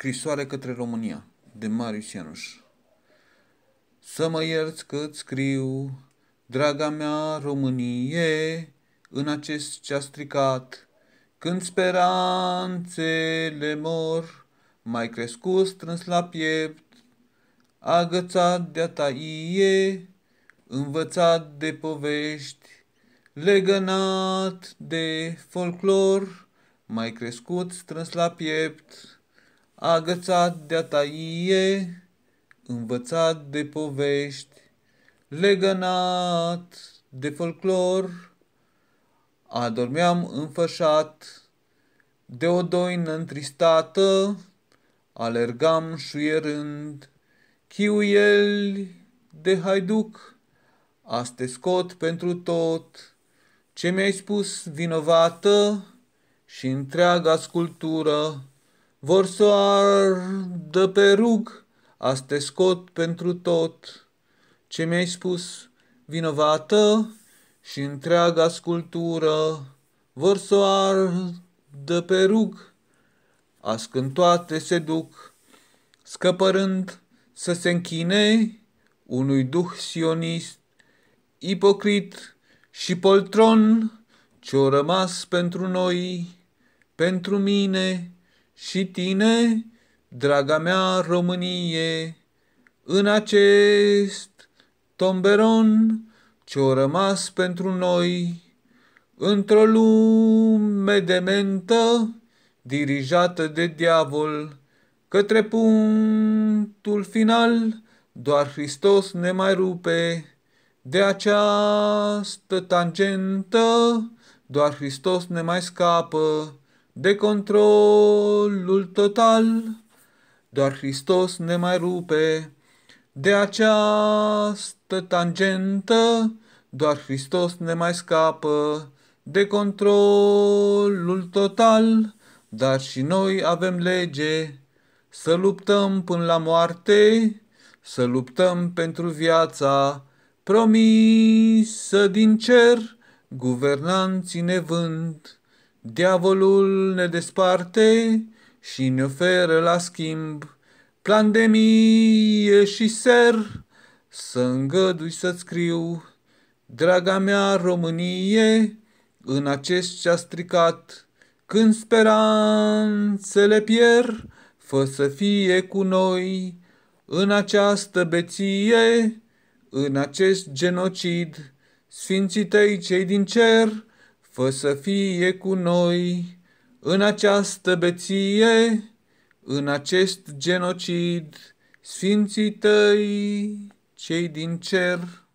Scrisoare către România de Marius Ianuș Să mă ierți că scriu, draga mea Românie, în acest ce-a stricat, când speranțele mor, mai crescut strâns la piept, agățat de-a taie, învățat de povești, legănat de folclor, mai crescut strâns la piept, agățat de ataie, învățat de povești, legănat de folclor, adormeam înfășat de o doină întristată, alergam șuierând, chiuieli de haiduc, aste scot pentru tot ce mi-ai spus vinovată și întreaga sculptură vor să ardă pe rug, azi scot pentru tot. Ce mi-ai spus, vinovată și întreaga sculptură, vor să ardă pe rug, Ascând toate se duc, scăpărând să se închine unui duh sionist, ipocrit și poltron, ce-o rămas pentru noi, pentru mine, și tine, draga mea Românie, în acest tomberon ce-o rămas pentru noi, într-o lume dementă, dirijată de diavol, către punctul final, doar Hristos ne mai rupe de această tangentă, doar Hristos ne mai scapă de controlul total, doar Hristos ne mai rupe de această tangentă, doar Hristos ne mai scapă de controlul total, dar și noi avem lege să luptăm până la moarte, să luptăm pentru viața promisă din cer, guvernanții ne vând. Diavolul ne desparte și ne oferă la schimb plandemie și ser, să îngădui să-ți scriu, draga mea Românie, în acest ce-a stricat, când speranțele pierd, fă să fie cu noi, în această beție, în acest genocid, sfinții tăi cei din cer, Fă să fie cu noi în această beție, în acest genocid, Sfinții tăi, cei din cer.